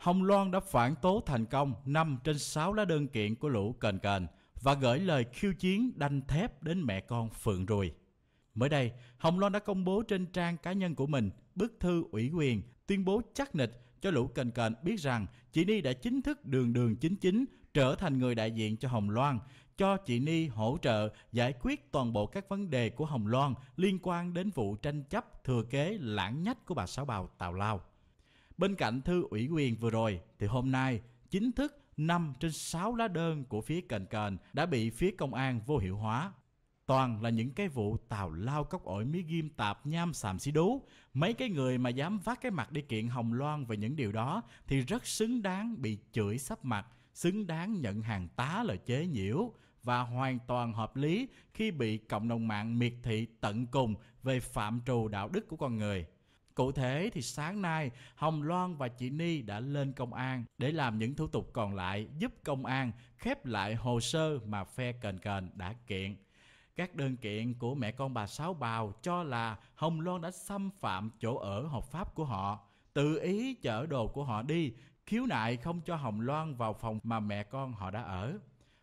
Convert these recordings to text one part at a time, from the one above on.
Hồng Loan đã phản tố thành công 5 trên 6 lá đơn kiện của lũ cền cền và gửi lời khiêu chiến đanh thép đến mẹ con Phượng Rùi. Mới đây, Hồng Loan đã công bố trên trang cá nhân của mình bức thư ủy quyền tuyên bố chắc nịch cho lũ cền cền biết rằng chị Ni đã chính thức đường đường chính chính trở thành người đại diện cho Hồng Loan, cho chị Ni hỗ trợ giải quyết toàn bộ các vấn đề của Hồng Loan liên quan đến vụ tranh chấp thừa kế lãng nhách của bà Sáu Bào Tào Lao. Bên cạnh thư ủy quyền vừa rồi thì hôm nay chính thức 5 trên 6 lá đơn của phía Cần Cần đã bị phía công an vô hiệu hóa. Toàn là những cái vụ tào lao cốc ổi mí ghim tạp nham xàm xí đú. Mấy cái người mà dám vác cái mặt đi kiện Hồng Loan về những điều đó thì rất xứng đáng bị chửi sắp mặt, xứng đáng nhận hàng tá lời chế nhiễu và hoàn toàn hợp lý khi bị cộng đồng mạng miệt thị tận cùng về phạm trù đạo đức của con người. Cụ thể thì sáng nay, Hồng Loan và chị Ni đã lên công an để làm những thủ tục còn lại giúp công an khép lại hồ sơ mà phe Cần Cần đã kiện. Các đơn kiện của mẹ con bà Sáu Bào cho là Hồng Loan đã xâm phạm chỗ ở hợp pháp của họ, tự ý chở đồ của họ đi, khiếu nại không cho Hồng Loan vào phòng mà mẹ con họ đã ở.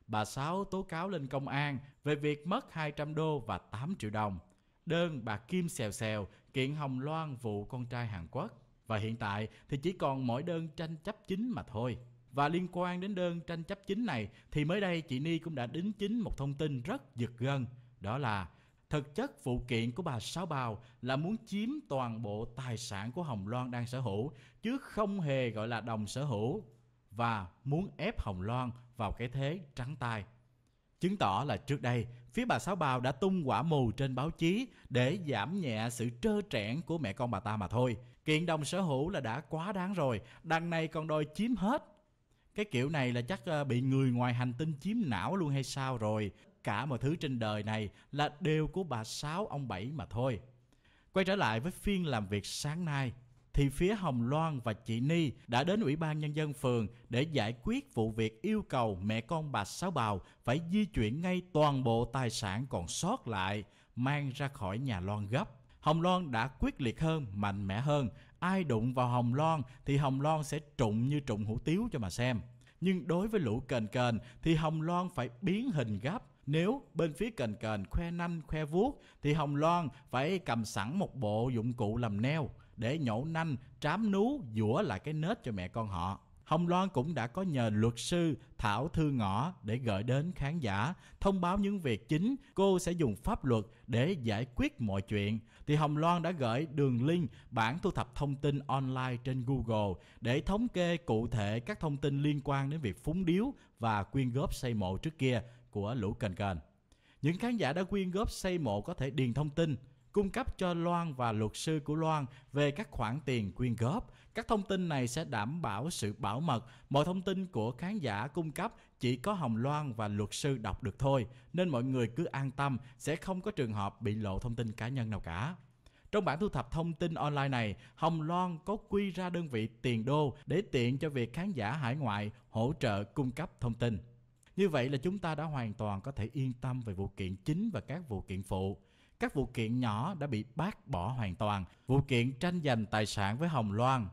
Bà Sáu tố cáo lên công an về việc mất 200 đô và 8 triệu đồng đơn bà Kim Xèo Xèo kiện Hồng Loan vụ con trai Hàn Quốc. Và hiện tại thì chỉ còn mỗi đơn tranh chấp chính mà thôi. Và liên quan đến đơn tranh chấp chính này thì mới đây chị Ni cũng đã đính chính một thông tin rất giật gân. Đó là thực chất vụ kiện của bà Sáu Bào là muốn chiếm toàn bộ tài sản của Hồng Loan đang sở hữu chứ không hề gọi là đồng sở hữu và muốn ép Hồng Loan vào cái thế trắng tay Chứng tỏ là trước đây, phía bà Sáu Bào đã tung quả mù trên báo chí để giảm nhẹ sự trơ trẽn của mẹ con bà ta mà thôi. Kiện đồng sở hữu là đã quá đáng rồi, đằng này còn đòi chiếm hết. Cái kiểu này là chắc ờ, bị người ngoài hành tinh chiếm não luôn hay sao rồi. Cả mọi thứ trên đời này là đều của bà Sáu ông Bảy mà thôi. Quay trở lại với phiên làm việc sáng nay, thì phía Hồng Loan và chị Ni đã đến Ủy ban Nhân dân phường để giải quyết vụ việc yêu cầu mẹ con bà Sáu Bào phải di chuyển ngay toàn bộ tài sản còn sót lại, mang ra khỏi nhà Loan gấp. Hồng Loan đã quyết liệt hơn, mạnh mẽ hơn. Ai đụng vào Hồng Loan thì Hồng Loan sẽ trụng như trụng hủ tiếu cho mà xem. Nhưng đối với lũ kền kền thì Hồng Loan phải biến hình gấp. Nếu bên phía kền kền khoe nanh khoe vuốt thì Hồng Loan phải cầm sẵn một bộ dụng cụ làm neo để nhổ nanh, trám nú, dũa lại cái nết cho mẹ con họ. Hồng Loan cũng đã có nhờ luật sư thảo thư ngõ để gửi đến khán giả, thông báo những việc chính cô sẽ dùng pháp luật để giải quyết mọi chuyện. Thì Hồng Loan đã gửi đường link bản thu thập thông tin online trên Google để thống kê cụ thể các thông tin liên quan đến việc phúng điếu và quyên góp xây mộ trước kia của lũ kền kền. Những khán giả đã quyên góp xây mộ có thể điền thông tin cung cấp cho Loan và luật sư của Loan về các khoản tiền quyên góp. Các thông tin này sẽ đảm bảo sự bảo mật. Mọi thông tin của khán giả cung cấp chỉ có Hồng Loan và luật sư đọc được thôi, nên mọi người cứ an tâm sẽ không có trường hợp bị lộ thông tin cá nhân nào cả. Trong bản thu thập thông tin online này, Hồng Loan có quy ra đơn vị tiền đô để tiện cho việc khán giả hải ngoại hỗ trợ cung cấp thông tin. Như vậy là chúng ta đã hoàn toàn có thể yên tâm về vụ kiện chính và các vụ kiện phụ các vụ kiện nhỏ đã bị bác bỏ hoàn toàn. Vụ kiện tranh giành tài sản với Hồng Loan.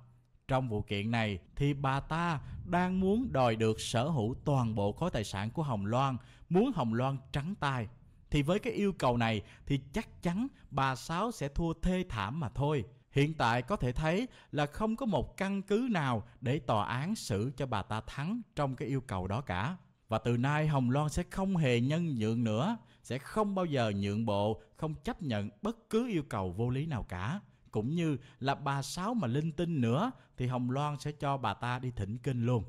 Trong vụ kiện này thì bà ta đang muốn đòi được sở hữu toàn bộ khối tài sản của Hồng Loan, muốn Hồng Loan trắng tay. Thì với cái yêu cầu này thì chắc chắn bà Sáu sẽ thua thê thảm mà thôi. Hiện tại có thể thấy là không có một căn cứ nào để tòa án xử cho bà ta thắng trong cái yêu cầu đó cả. Và từ nay Hồng Loan sẽ không hề nhân nhượng nữa, sẽ không bao giờ nhượng bộ, không chấp nhận bất cứ yêu cầu vô lý nào cả. Cũng như là bà Sáu mà linh tinh nữa thì Hồng Loan sẽ cho bà ta đi thỉnh kinh luôn.